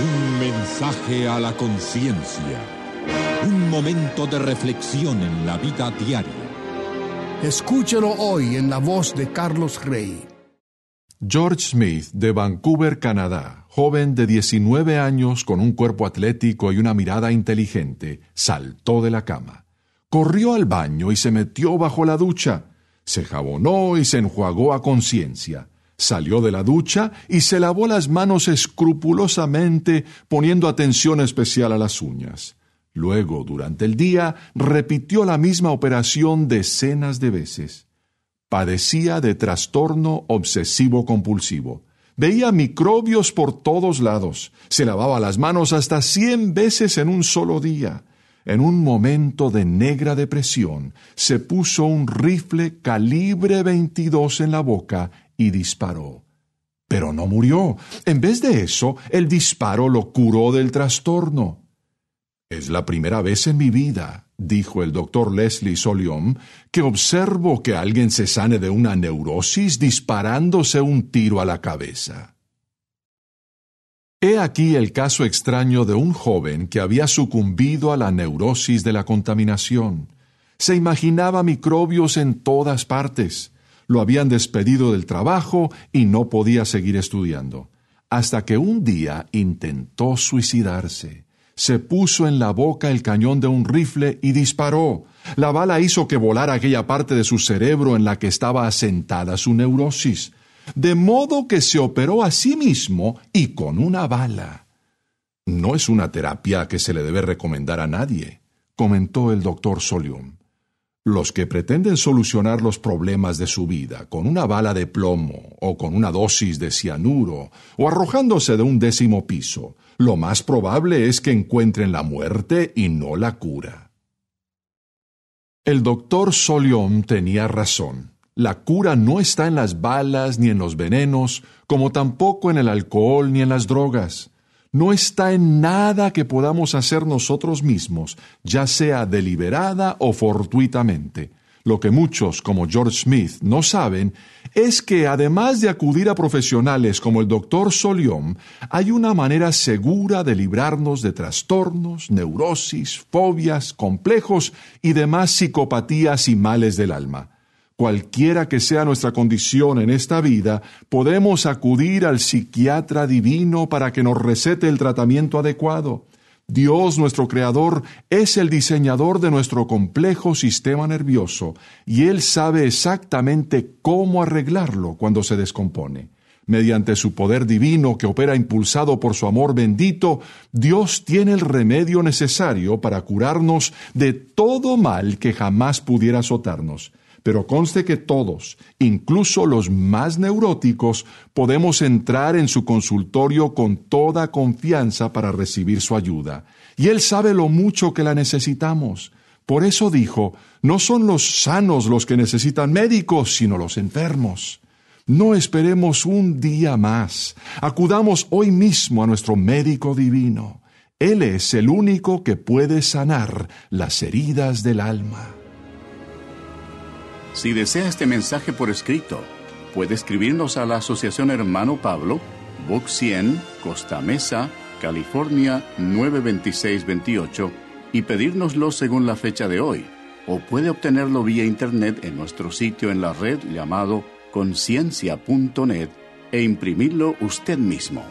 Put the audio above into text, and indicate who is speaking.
Speaker 1: Un mensaje a la conciencia. Un momento de reflexión en la vida diaria. Escúchelo hoy en la voz de Carlos Rey. George Smith, de Vancouver, Canadá, joven de 19 años con un cuerpo atlético y una mirada inteligente, saltó de la cama. Corrió al baño y se metió bajo la ducha. Se jabonó y se enjuagó a conciencia. Salió de la ducha y se lavó las manos escrupulosamente, poniendo atención especial a las uñas. Luego, durante el día, repitió la misma operación decenas de veces. Padecía de trastorno obsesivo compulsivo. Veía microbios por todos lados. Se lavaba las manos hasta cien veces en un solo día. En un momento de negra depresión, se puso un rifle calibre 22 en la boca y disparó. Pero no murió. En vez de eso, el disparo lo curó del trastorno. Es la primera vez en mi vida, dijo el doctor Leslie Soliom, que observo que alguien se sane de una neurosis disparándose un tiro a la cabeza. He aquí el caso extraño de un joven que había sucumbido a la neurosis de la contaminación. Se imaginaba microbios en todas partes. Lo habían despedido del trabajo y no podía seguir estudiando. Hasta que un día intentó suicidarse. Se puso en la boca el cañón de un rifle y disparó. La bala hizo que volara aquella parte de su cerebro en la que estaba asentada su neurosis. De modo que se operó a sí mismo y con una bala. No es una terapia que se le debe recomendar a nadie, comentó el doctor Solium. Los que pretenden solucionar los problemas de su vida con una bala de plomo o con una dosis de cianuro o arrojándose de un décimo piso, lo más probable es que encuentren la muerte y no la cura. El doctor Solión tenía razón. La cura no está en las balas ni en los venenos, como tampoco en el alcohol ni en las drogas no está en nada que podamos hacer nosotros mismos, ya sea deliberada o fortuitamente. Lo que muchos, como George Smith, no saben es que además de acudir a profesionales como el doctor Solión, hay una manera segura de librarnos de trastornos, neurosis, fobias, complejos y demás psicopatías y males del alma. Cualquiera que sea nuestra condición en esta vida, podemos acudir al psiquiatra divino para que nos recete el tratamiento adecuado. Dios, nuestro Creador, es el diseñador de nuestro complejo sistema nervioso, y Él sabe exactamente cómo arreglarlo cuando se descompone. Mediante su poder divino que opera impulsado por su amor bendito, Dios tiene el remedio necesario para curarnos de todo mal que jamás pudiera azotarnos. Pero conste que todos, incluso los más neuróticos, podemos entrar en su consultorio con toda confianza para recibir su ayuda. Y Él sabe lo mucho que la necesitamos. Por eso dijo, no son los sanos los que necesitan médicos, sino los enfermos. No esperemos un día más. Acudamos hoy mismo a nuestro médico divino. Él es el único que puede sanar las heridas del alma. Si desea este mensaje por escrito, puede escribirnos a la Asociación Hermano Pablo, Box 100, Costa Mesa, California 92628 y pedírnoslo según la fecha de hoy. O puede obtenerlo vía internet en nuestro sitio en la red llamado conciencia.net e imprimirlo usted mismo.